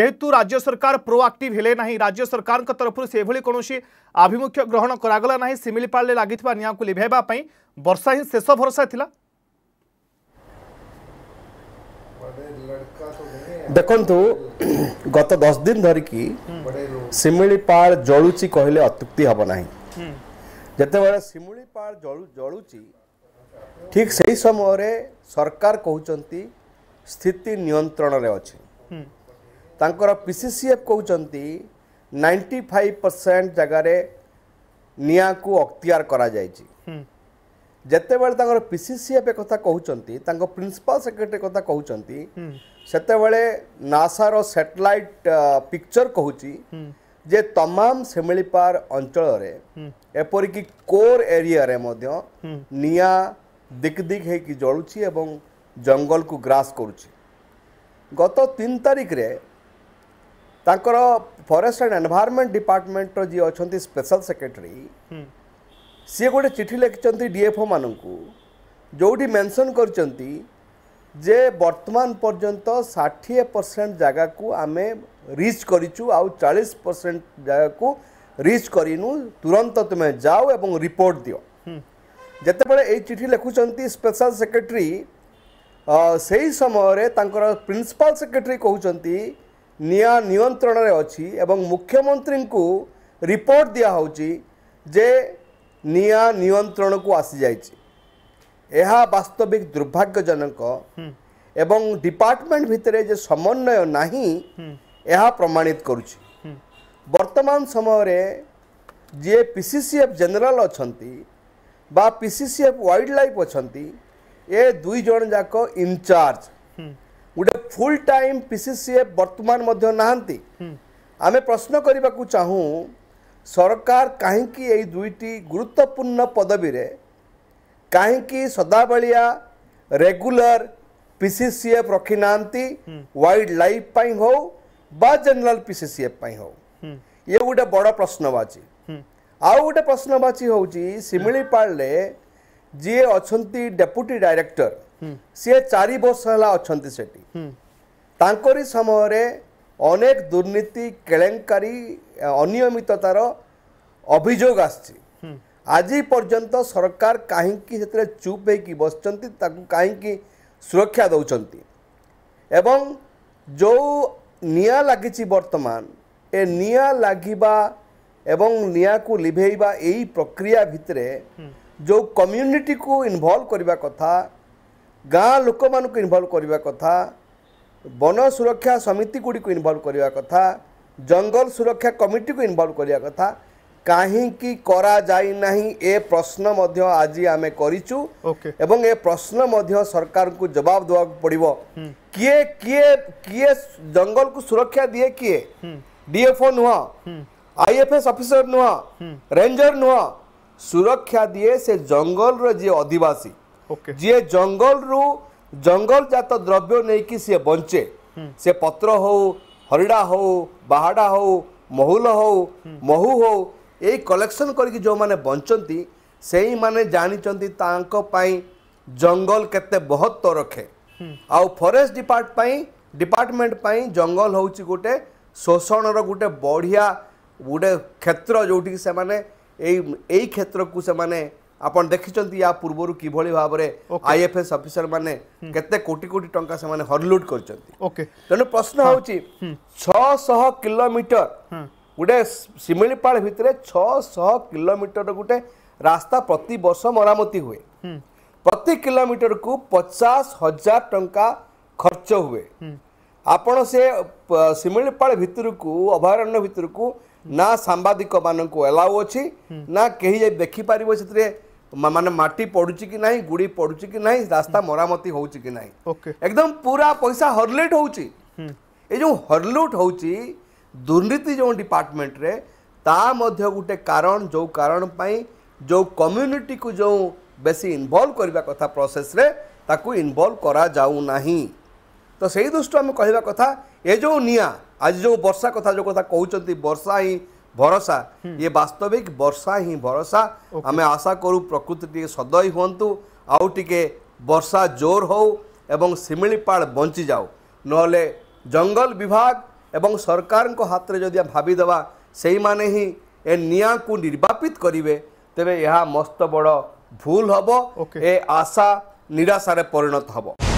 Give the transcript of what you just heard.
ଯେହେତୁ ରାଜ୍ୟ ସରକାର ପ୍ରୋଆକ୍ଟିଭ୍ ହେଲେ ନାହିଁ ରାଜ୍ୟ ସରକାରଙ୍କ ତରଫରୁ ସେଭଳି କୌଣସି ଆଭିମୁଖ୍ୟ ଗ୍ରହଣ କରାଗଲା ନାହିଁ ଶିମିଳିପାଳରେ ଲାଗିଥିବା ନିଆଁକୁ ଲିଭାଇବା ପାଇଁ ବର୍ଷା ହିଁ ଶେଷ ଭରସା ଥିଲା ଦେଖନ୍ତୁ ଗତ ଦଶ ଦିନ ଧରିକି ଶିମିଳିପାଳ ଜଳୁଛି କହିଲେ ଅତ୍ୟୁକ୍ତି ହେବ ନାହିଁ ଯେତେବେଳେ ଶିମିଳିପାଳ ଜଳୁଛି ଠିକ୍ ସେହି ସମୟରେ ସରକାର କହୁଛନ୍ତି ସ୍ଥିତି ନିୟନ୍ତ୍ରଣରେ ଅଛି ତାଙ୍କର ପି ସି ସି ଏଫ୍ କହୁଛନ୍ତି ନାଇଣ୍ଟି ଫାଇଭ୍ ପରସେଣ୍ଟ ଜାଗାରେ ନିଆଁକୁ ଅକ୍ତିଆର କରାଯାଇଛି ଯେତେବେଳେ ତାଙ୍କର ପି ସି ସି ଏଫ୍ କଥା କହୁଛନ୍ତି ତାଙ୍କ ପ୍ରିନ୍ସିପାଲ୍ ସେକ୍ରେଟାରୀ କଥା କହୁଛନ୍ତି ସେତେବେଳେ ନାସାର ସାଟେଲାଇଟ୍ ପିକ୍ଚର କହୁଛି ଯେ ତମାମ ଶିମିଳିପାଳ ଅଞ୍ଚଳରେ ଏପରିକି କୋର୍ ଏରିଆରେ ମଧ୍ୟ ନିଆଁ ଦିକ୍ ଦିକ୍ ହେଇକି ଜଳୁଛି ଏବଂ ଜଙ୍ଗଲକୁ ଗ୍ରାସ କରୁଛି ଗତ ତିନି ତାରିଖରେ ତାଙ୍କର ଫରେଷ୍ଟ ଆଣ୍ଡ ଏନଭାରମେଣ୍ଟ ଡିପାର୍ଟମେଣ୍ଟର ଯିଏ ଅଛନ୍ତି ସ୍ପେଶାଲ ସେକ୍ରେଟେରୀ ସିଏ ଗୋଟେ ଚିଠି ଲେଖିଛନ୍ତି ଡିଏଫଓ ମାନଙ୍କୁ ଯେଉଁଠି ମେନସନ୍ କରିଛନ୍ତି ଯେ ବର୍ତ୍ତମାନ ପର୍ଯ୍ୟନ୍ତ ଷାଠିଏ ପରସେଣ୍ଟ ଜାଗାକୁ ଆମେ ରିଚ୍ କରିଛୁ ଆଉ ଚାଳିଶ ପରସେଣ୍ଟ ଜାଗାକୁ ରିଚ୍ କରିନୁ ତୁରନ୍ତ ତୁମେ ଯାଅ ଏବଂ ରିପୋର୍ଟ ଦିଅ ଯେତେବେଳେ ଏଇ ଚିଠି ଲେଖୁଛନ୍ତି ସ୍ପେଶାଲ ସେକ୍ରେଟେରୀ ସେହି ସମୟରେ ତାଙ୍କର ପ୍ରିନ୍ସିପାଲ ସେକ୍ରେଟେରୀ କହୁଛନ୍ତି ନିଆଁ ନିୟନ୍ତ୍ରଣରେ ଅଛି ଏବଂ ମୁଖ୍ୟମନ୍ତ୍ରୀଙ୍କୁ ରିପୋର୍ଟ ଦିଆହେଉଛି ଯେ ନିଆଁ ନିୟନ୍ତ୍ରଣକୁ ଆସିଯାଇଛି ଏହା ବାସ୍ତବିକ ଦୁର୍ଭାଗ୍ୟଜନକ ଏବଂ ଡିପାର୍ଟମେଣ୍ଟ ଭିତରେ ଯେ ସମନ୍ୱୟ ନାହିଁ ଏହା ପ୍ରମାଣିତ କରୁଛି ବର୍ତ୍ତମାନ ସମୟରେ ଯିଏ P C C F general ଅଛନ୍ତି ବା P C C F wild life ଅଛନ୍ତି ଏ ଦୁଇ ଜଣ ଯାକ ଇନଚାର୍ଜ गोटे फुल टाइम पीसीसीए बर्तमान आम प्रश्न करने को चाहूँ सरकार कहीं दुईटी गुरुत्वपूर्ण पदवी कहीं सदा सदावलिया रेगुलर एफ रखि ना वाइल्ड लाइफ हो बा जनरल पीसीसीएफ पाई हो ये गोटे बड़ प्रश्नवाची आउ गए प्रश्नवाची हूँ शिमिपाड़े जी अच्छा डेपुटी डायरेक्टर ସିଏ ଚାରି ବର୍ଷ ହେଲା ଅଛନ୍ତି ସେଠି ତାଙ୍କରି ସମୟରେ ଅନେକ ଦୁର୍ନୀତି କେଳେଙ୍କାରୀ ଅନିୟମିତତାର ଅଭିଯୋଗ ଆସିଛି ଆଜି ପର୍ଯ୍ୟନ୍ତ ସରକାର କାହିଁକି ସେଥିରେ ଚୁପ୍ ହେଇକି ବସିଛନ୍ତି ତାକୁ କାହିଁକି ସୁରକ୍ଷା ଦେଉଛନ୍ତି ଏବଂ ଯେଉଁ ନିଆଁ ଲାଗିଛି ବର୍ତ୍ତମାନ ଏ ନିଆଁ ଲାଗିବା ଏବଂ ନିଆଁକୁ ଲିଭେଇବା ଏଇ ପ୍ରକ୍ରିୟା ଭିତରେ ଯେଉଁ କମ୍ୟୁନିଟିକୁ ଇନଭଲ୍ଭ କରିବା କଥା गाँ लोक मान इल्व करने कथा वन सुरक्षा समिति गुड़ी इनवल्व करने कथा जंगल सुरक्षा कमिटी को इनवल्व करने कथा कहीं करना ए प्रश्न आज आम कर प्रश्न सरकार को जवाब देवा पड़ो किए किए किए जंगल को सुरक्षा दिए किए डीएफओ नुह आईएफएस अफिसर नुह रेजर नुह सुरक्षा दिए से जंगल रे अदिवासी ଯିଏ ଜଙ୍ଗଲରୁ ଜଙ୍ଗଲଜାତ ଦ୍ରବ୍ୟ ନେଇକି ସିଏ ବଞ୍ଚେ ସେ ପତ୍ର ହଉ ହରିଡ଼ା ହଉ ବାହାଡ଼ା ହଉ ମହୁଲ ହଉ ମହୁ ହଉ ଏଇ କଲେକ୍ସନ୍ କରିକି ଯେଉଁମାନେ ବଞ୍ଚନ୍ତି ସେଇମାନେ ଜାଣିଛନ୍ତି ତାଙ୍କ ପାଇଁ ଜଙ୍ଗଲ କେତେ ମହତ୍ଵ ରଖେ ଆଉ ଫରେଷ୍ଟ ଡିପାର୍ଟ ପାଇଁ ଡିପାର୍ଟମେଣ୍ଟ ପାଇଁ ଜଙ୍ଗଲ ହେଉଛି ଗୋଟେ ଶୋଷଣର ଗୋଟେ ବଢ଼ିଆ ଗୋଟେ କ୍ଷେତ୍ର ଯେଉଁଠିକି ସେମାନେ ଏଇ ଏଇ କ୍ଷେତ୍ରକୁ ସେମାନେ ଆପଣ ଦେଖିଛନ୍ତି ୟା ପୂର୍ବରୁ କିଭଳି ଭାବରେ ଆଇଏଫ୍ଏସ୍ ଅଫିସର ମାନେ କେତେ କୋଟି କୋଟି ଟଙ୍କା ସେମାନେ ହର୍ଲୁଟ୍ କରିଛନ୍ତି ତେଣୁ ପ୍ରଶ୍ନ ହେଉଛି ଛଅଶହ କିଲୋମିଟର ଗୋଟେ ଶିମିଳିପାଳ ଭିତରେ ଛଅଶହ କିଲୋମିଟର ଗୋଟେ ରାସ୍ତା ପ୍ରତି ବର୍ଷ ମରାମତି ହୁଏ ପ୍ରତି କିଲୋମିଟରକୁ ପଚାଶ ହଜାର ଟଙ୍କା ଖର୍ଚ୍ଚ ହୁଏ ଆପଣ ସେ ଶିମିଳିପାଳ ଭିତରକୁ ଅଭୟାରଣ୍ୟ ଭିତରକୁ ନା ସାମ୍ବାଦିକମାନଙ୍କୁ ଆଲାଉ ଅଛି ନା କେହି ଯାଇ ଦେଖିପାରିବ ସେଥିରେ মানে মাটি পড়ুছি কি নাই গুড়ি পড়ুছি কি নাই রাস্তা মরামতি হচ্ছে কি নাই একদম পুরা পয়সা হরলেট হচ্ছে এই যে হরলুট হচ্ছে দুর্নীতি যে ডিপার্টমেন্টরে তা মধ্যে গোটে কারণ যে কারণ পাই যে কম্যুনিটি কু যে বেশি ইনভলভ করা কথা প্রসেসরে তাকে ইনভলভ করা যাও না তো সেই দৃষ্টি আমি কহা কথা এ যে নিয়া আজ যে বর্ষা কথা যে কথা কৌঁচ বর্ষা হি ভরসা ইয়ে বাস্তবিক বর্ষা হি ভরসা আমি আশা করু প্রকৃতি টিকে সদয় হুঁতু আউ টিকে বর্ষা জোর হও এবং শিমিলিপাড় বঞ্চি যাও নহলে জঙ্গল বিভাগ এবং সরকারଙ୍କ হাতরে যদি ভাবিদেবা সেইমানে হি এ নিয়াঁকু নির্বাপিত করিবে তেবে ଏହା মস্ত বড় ভুল হব এ আশা নিরাশারে পরিণত হব